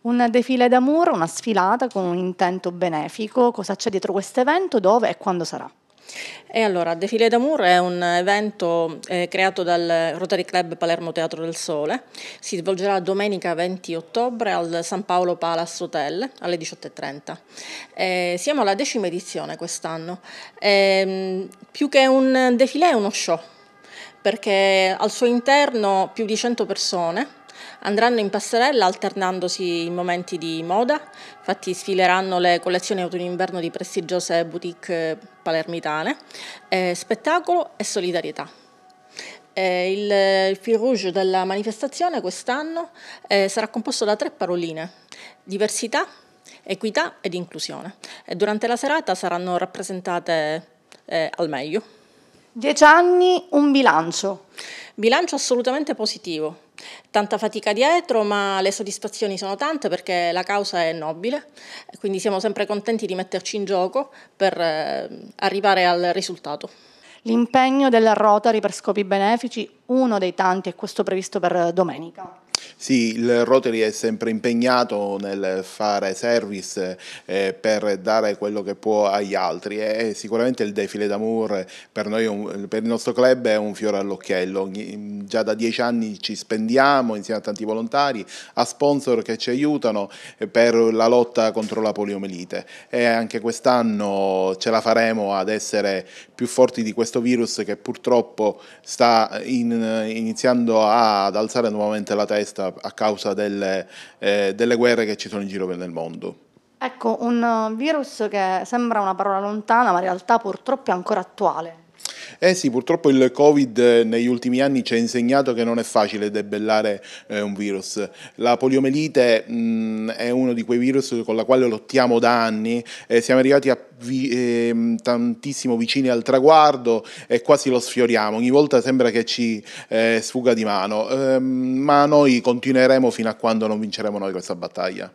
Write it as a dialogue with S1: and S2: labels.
S1: Un defile d'amour, una sfilata con un intento benefico. Cosa c'è dietro questo evento, dove e quando sarà?
S2: E allora, Defile d'Amour è un evento eh, creato dal Rotary Club Palermo Teatro del Sole. Si svolgerà domenica 20 ottobre al San Paolo Palace Hotel alle 18.30. Eh, siamo alla decima edizione quest'anno. Eh, più che un defilè è uno show perché al suo interno più di 100 persone Andranno in passerella alternandosi in momenti di moda, infatti sfileranno le collezioni autunno-inverno di prestigiose boutique eh, palermitane, eh, spettacolo e solidarietà. Eh, il, fil rouge della manifestazione quest'anno eh, sarà composto da tre paroline, diversità, equità ed inclusione. E durante la serata saranno rappresentate eh, al meglio. Dieci anni, un bilancio. Bilancio assolutamente positivo. Tanta fatica dietro, ma le soddisfazioni sono tante perché la causa è nobile, quindi siamo sempre contenti di metterci in gioco per eh, arrivare al risultato.
S1: L'impegno della Rotary per scopi benefici, uno dei tanti, è questo previsto per domenica.
S3: Sì, il Rotary è sempre impegnato nel fare service eh, per dare quello che può agli altri e sicuramente il defile d'amour per, noi, per il nostro club è un fiore all'occhiello. Già da dieci anni ci spendiamo insieme a tanti volontari, a sponsor che ci aiutano eh, per la lotta contro la poliomielite e anche quest'anno ce la faremo ad essere più forti di questo virus che purtroppo sta in, iniziando ad alzare nuovamente la testa testa a causa delle, eh, delle guerre che ci sono in giro per il mondo.
S1: Ecco, un eh, virus che sembra una parola lontana, ma in realtà purtroppo è ancora attuale.
S3: Eh sì, purtroppo il Covid negli ultimi anni ci ha insegnato che non è facile debellare eh, un virus. La poliomelite mh, mm, è uno di quei virus con la quale lottiamo da anni e eh, siamo arrivati a vi, eh, tantissimo vicini al traguardo e quasi lo sfioriamo, ogni volta sembra che ci eh, sfuga di mano, ehm, ma noi continueremo fino a quando non vinceremo noi questa battaglia.